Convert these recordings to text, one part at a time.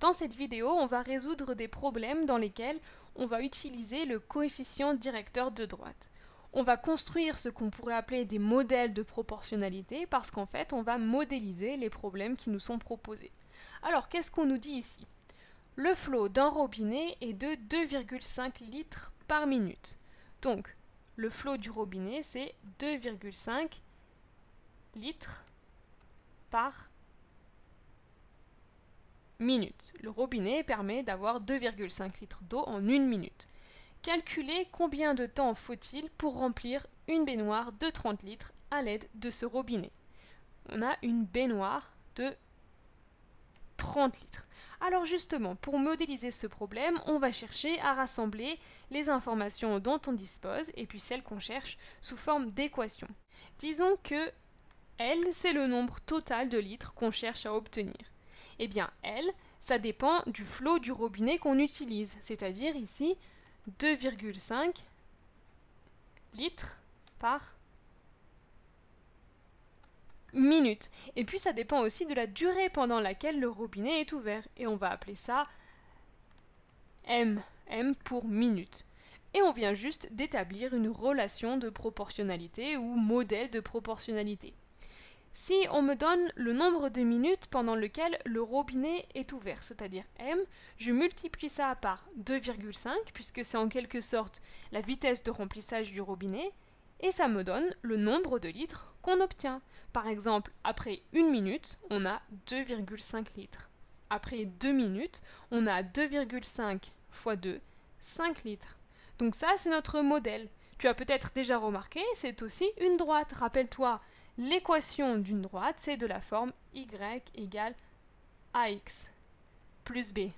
Dans cette vidéo, on va résoudre des problèmes dans lesquels on va utiliser le coefficient directeur de droite. On va construire ce qu'on pourrait appeler des modèles de proportionnalité parce qu'en fait, on va modéliser les problèmes qui nous sont proposés. Alors, qu'est-ce qu'on nous dit ici Le flot d'un robinet est de 2,5 litres par minute. Donc, le flot du robinet, c'est 2,5 litres par minute le robinet permet d'avoir 2,5 litres d'eau en une minute. Calculez combien de temps faut-il pour remplir une baignoire de 30 litres à l'aide de ce robinet. On a une baignoire de 30 litres. Alors justement, pour modéliser ce problème, on va chercher à rassembler les informations dont on dispose et puis celles qu'on cherche sous forme d'équations. Disons que L, c'est le nombre total de litres qu'on cherche à obtenir. Eh bien, L, ça dépend du flot du robinet qu'on utilise, c'est-à-dire ici 2,5 litres par minute. Et puis ça dépend aussi de la durée pendant laquelle le robinet est ouvert. Et on va appeler ça M, M pour minute. Et on vient juste d'établir une relation de proportionnalité ou modèle de proportionnalité si on me donne le nombre de minutes pendant lequel le robinet est ouvert, c'est-à-dire m, je multiplie ça par 2,5 puisque c'est en quelque sorte la vitesse de remplissage du robinet et ça me donne le nombre de litres qu'on obtient. Par exemple, après une minute, on a 2,5 litres. Après deux minutes, on a 2,5 fois 2, 5 litres. Donc ça, c'est notre modèle. Tu as peut-être déjà remarqué, c'est aussi une droite. Rappelle-toi, L'équation d'une droite, c'est de la forme y égale ax plus b.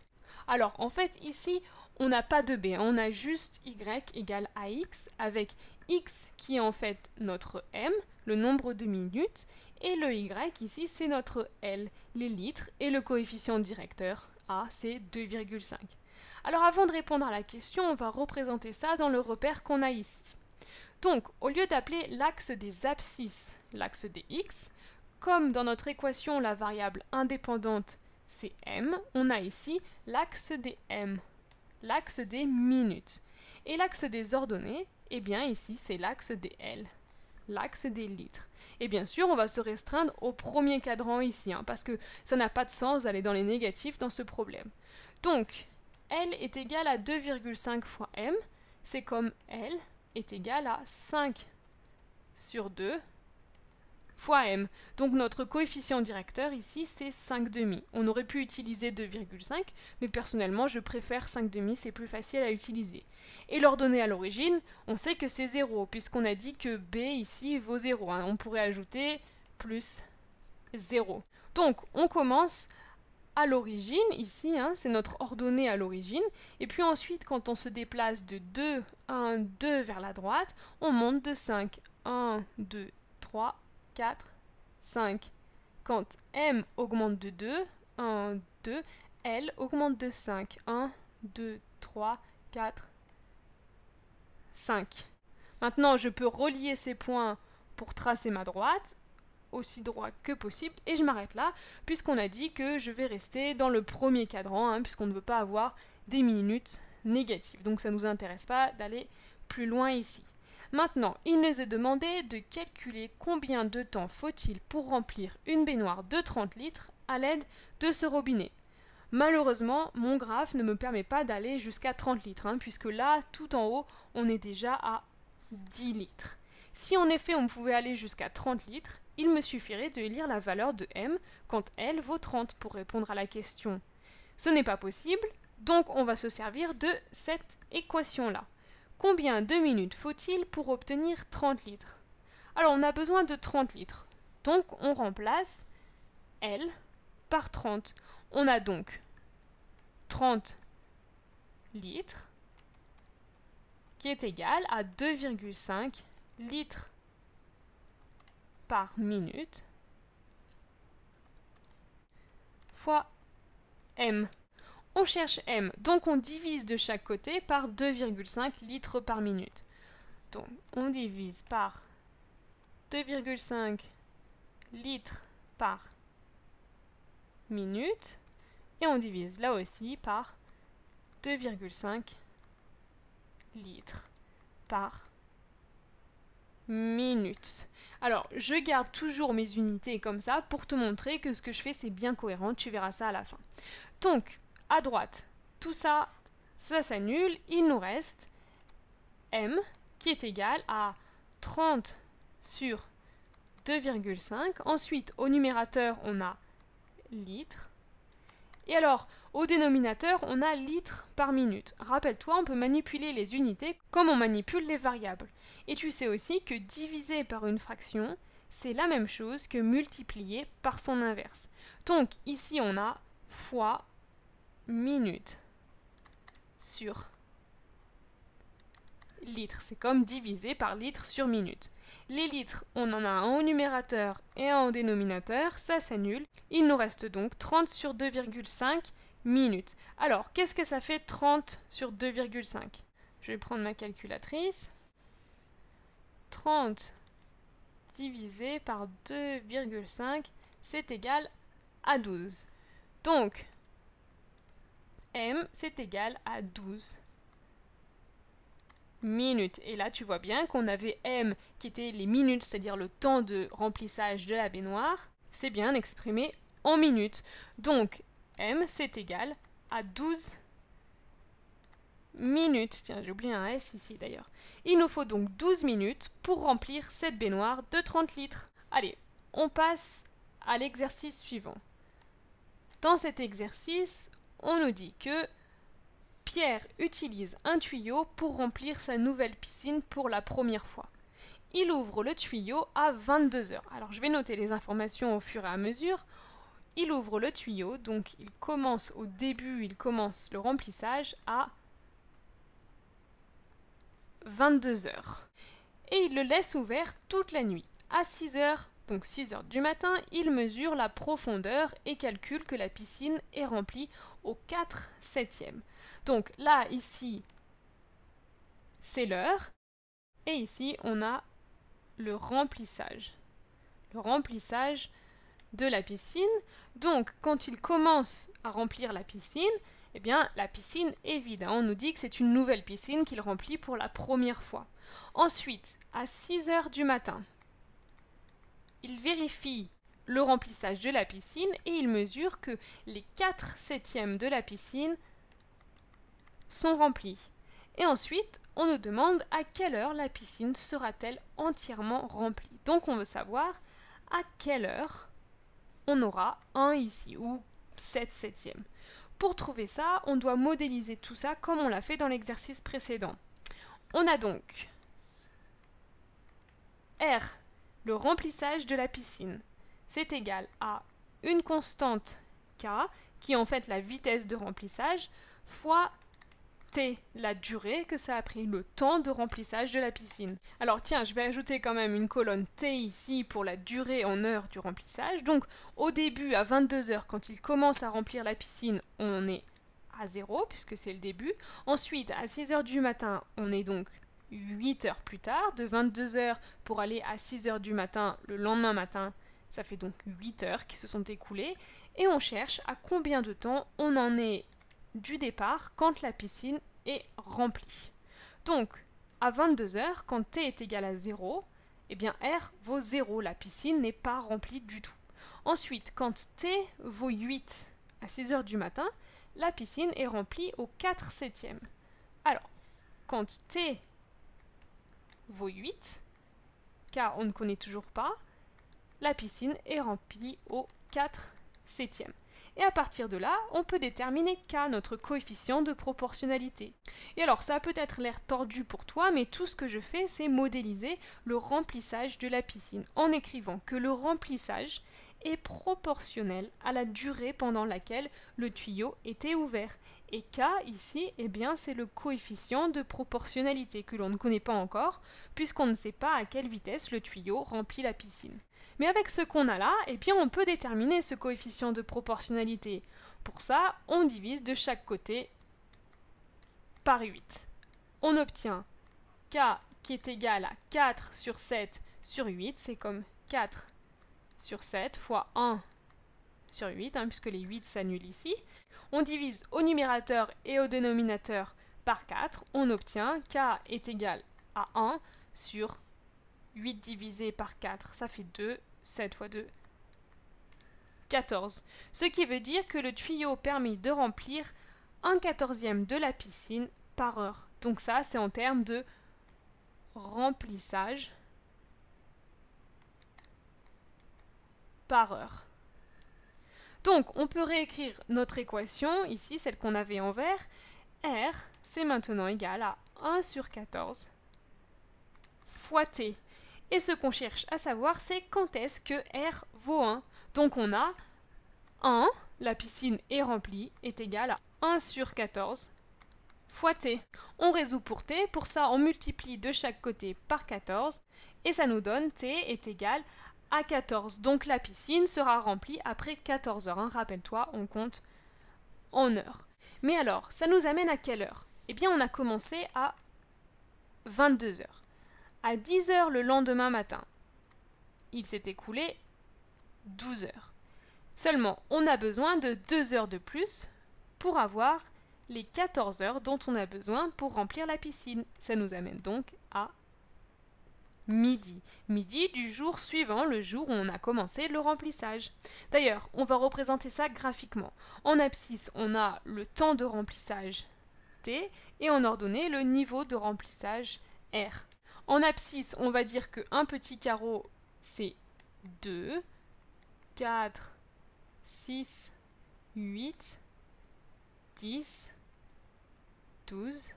Alors, en fait, ici, on n'a pas de b, hein. on a juste y égale ax, avec x qui est en fait notre m, le nombre de minutes, et le y ici, c'est notre l, les litres, et le coefficient directeur, a, c'est 2,5. Alors, avant de répondre à la question, on va représenter ça dans le repère qu'on a ici. Donc, au lieu d'appeler l'axe des abscisses l'axe des x, comme dans notre équation la variable indépendante c'est m, on a ici l'axe des m, l'axe des minutes. Et l'axe des ordonnées, eh bien ici c'est l'axe des L, l'axe des litres. Et bien sûr, on va se restreindre au premier cadran ici, hein, parce que ça n'a pas de sens d'aller dans les négatifs dans ce problème. Donc, L est égal à 2,5 fois m, c'est comme L est égal à 5 sur 2 fois m. Donc notre coefficient directeur ici, c'est 5 demi. On aurait pu utiliser 2,5, mais personnellement, je préfère 5 demi, c'est plus facile à utiliser. Et l'ordonnée à l'origine, on sait que c'est 0, puisqu'on a dit que b ici vaut 0. Hein. On pourrait ajouter plus 0. Donc on commence l'origine, ici, hein, c'est notre ordonnée à l'origine, et puis ensuite quand on se déplace de 2, 1, 2 vers la droite, on monte de 5, 1, 2, 3, 4, 5. Quand M augmente de 2, 1, 2, L augmente de 5, 1, 2, 3, 4, 5. Maintenant, je peux relier ces points pour tracer ma droite, aussi droit que possible et je m'arrête là puisqu'on a dit que je vais rester dans le premier cadran hein, puisqu'on ne veut pas avoir des minutes négatives donc ça ne nous intéresse pas d'aller plus loin ici. Maintenant, il nous est demandé de calculer combien de temps faut-il pour remplir une baignoire de 30 litres à l'aide de ce robinet. Malheureusement, mon graphe ne me permet pas d'aller jusqu'à 30 litres, hein, puisque là, tout en haut, on est déjà à 10 litres. Si en effet on pouvait aller jusqu'à 30 litres, il me suffirait de lire la valeur de m quand l vaut 30 pour répondre à la question. Ce n'est pas possible, donc on va se servir de cette équation-là. Combien de minutes faut-il pour obtenir 30 litres Alors on a besoin de 30 litres, donc on remplace L par 30. On a donc 30 litres qui est égal à 2,5 litres par minute fois M. On cherche M, donc on divise de chaque côté par 2,5 litres par minute. Donc on divise par 2,5 litres par minute et on divise là aussi par 2,5 litres par minutes. Alors, je garde toujours mes unités comme ça pour te montrer que ce que je fais, c'est bien cohérent. Tu verras ça à la fin. Donc, à droite, tout ça, ça s'annule. Il nous reste m qui est égal à 30 sur 2,5. Ensuite, au numérateur, on a litres. Et alors, au dénominateur, on a litres par minute. Rappelle-toi, on peut manipuler les unités comme on manipule les variables. Et tu sais aussi que diviser par une fraction, c'est la même chose que multiplier par son inverse. Donc ici, on a fois minute sur c'est comme divisé par litre sur minute. Les litres, on en a un au numérateur et un au dénominateur, ça s'annule. Il nous reste donc 30 sur 2,5 minutes. Alors, qu'est-ce que ça fait 30 sur 2,5 Je vais prendre ma calculatrice. 30 divisé par 2,5, c'est égal à 12. Donc, m, c'est égal à 12 minutes. Et là, tu vois bien qu'on avait M qui était les minutes, c'est-à-dire le temps de remplissage de la baignoire. C'est bien exprimé en minutes. Donc, M, c'est égal à 12 minutes. Tiens, j'ai oublié un S ici d'ailleurs. Il nous faut donc 12 minutes pour remplir cette baignoire de 30 litres. Allez, on passe à l'exercice suivant. Dans cet exercice, on nous dit que Pierre utilise un tuyau pour remplir sa nouvelle piscine pour la première fois. Il ouvre le tuyau à 22 heures. Alors je vais noter les informations au fur et à mesure. Il ouvre le tuyau, donc il commence au début, il commence le remplissage à 22 h Et il le laisse ouvert toute la nuit. À 6 h donc 6 heures du matin, il mesure la profondeur et calcule que la piscine est remplie au 4 septième Donc là, ici, c'est l'heure. Et ici, on a le remplissage. Le remplissage de la piscine. Donc, quand il commence à remplir la piscine, eh bien, la piscine est vide. Hein. On nous dit que c'est une nouvelle piscine qu'il remplit pour la première fois. Ensuite, à 6 heures du matin, il vérifie le remplissage de la piscine et il mesure que les 4 septièmes de la piscine sont remplis. Et ensuite, on nous demande à quelle heure la piscine sera-t-elle entièrement remplie. Donc on veut savoir à quelle heure on aura 1 ici ou 7 septièmes. Pour trouver ça, on doit modéliser tout ça comme on l'a fait dans l'exercice précédent. On a donc R, le remplissage de la piscine c'est égal à une constante k, qui est en fait la vitesse de remplissage, fois t, la durée que ça a pris, le temps de remplissage de la piscine. Alors tiens, je vais ajouter quand même une colonne t ici pour la durée en heures du remplissage. Donc au début, à 22 h quand il commence à remplir la piscine, on est à 0, puisque c'est le début. Ensuite, à 6 heures du matin, on est donc 8 heures plus tard, de 22 heures pour aller à 6 heures du matin le lendemain matin, ça fait donc 8 heures qui se sont écoulées et on cherche à combien de temps on en est du départ quand la piscine est remplie. Donc, à 22 heures, quand t est égal à 0, eh bien r vaut 0, la piscine n'est pas remplie du tout. Ensuite, quand t vaut 8 à 6 heures du matin, la piscine est remplie au 4 septième. Alors, quand t vaut 8, car on ne connaît toujours pas, la piscine est remplie au 4 septième. Et à partir de là, on peut déterminer K, notre coefficient de proportionnalité. Et alors, ça a peut-être l'air tordu pour toi, mais tout ce que je fais, c'est modéliser le remplissage de la piscine en écrivant que le remplissage est proportionnelle à la durée pendant laquelle le tuyau était ouvert. Et K ici, eh bien, c'est le coefficient de proportionnalité que l'on ne connaît pas encore, puisqu'on ne sait pas à quelle vitesse le tuyau remplit la piscine. Mais avec ce qu'on a là, eh bien, on peut déterminer ce coefficient de proportionnalité. Pour ça, on divise de chaque côté par 8. On obtient K qui est égal à 4 sur 7 sur 8, c'est comme 4 sur 7 fois 1 sur 8, hein, puisque les 8 s'annulent ici. On divise au numérateur et au dénominateur par 4, on obtient k est égal à 1 sur 8 divisé par 4, ça fait 2, 7 fois 2, 14. Ce qui veut dire que le tuyau permet de remplir 1 quatorzième de la piscine par heure. Donc ça, c'est en termes de remplissage par heure. Donc, on peut réécrire notre équation, ici, celle qu'on avait en vert. R, c'est maintenant égal à 1 sur 14 fois T. Et ce qu'on cherche à savoir, c'est quand est-ce que R vaut 1. Donc, on a 1, la piscine est remplie, est égal à 1 sur 14 fois t. On résout pour t, pour ça on multiplie de chaque côté par 14 et ça nous donne t est égal à 14. Donc la piscine sera remplie après 14 heures. Hein. Rappelle-toi, on compte en heures. Mais alors, ça nous amène à quelle heure Eh bien, on a commencé à 22 heures. À 10 heures le lendemain matin, il s'est écoulé 12 heures. Seulement, on a besoin de 2 heures de plus pour avoir les 14 heures dont on a besoin pour remplir la piscine. Ça nous amène donc à midi, midi du jour suivant le jour où on a commencé le remplissage. D'ailleurs, on va représenter ça graphiquement. En abscisse, on a le temps de remplissage T et en ordonnée, le niveau de remplissage R. En abscisse, on va dire que un petit carreau, c'est 2, 4, 6, 8, 10, 12,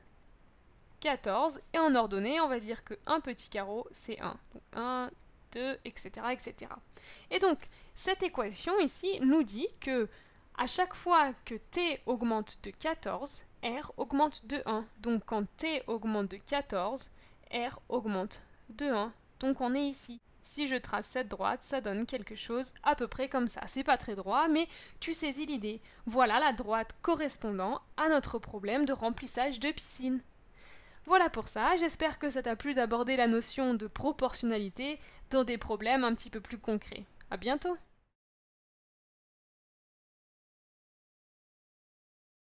14. Et en ordonnée, on va dire que un petit carreau, c'est 1. 1, 2, etc., etc. Et donc, cette équation ici nous dit que à chaque fois que t augmente de 14, r augmente de 1. Donc quand t augmente de 14, r augmente de 1. Donc on est ici. Si je trace cette droite, ça donne quelque chose à peu près comme ça. C'est pas très droit, mais tu saisis l'idée. Voilà la droite correspondant à notre problème de remplissage de piscine. Voilà pour ça, j'espère que ça t'a plu d'aborder la notion de proportionnalité dans des problèmes un petit peu plus concrets. À bientôt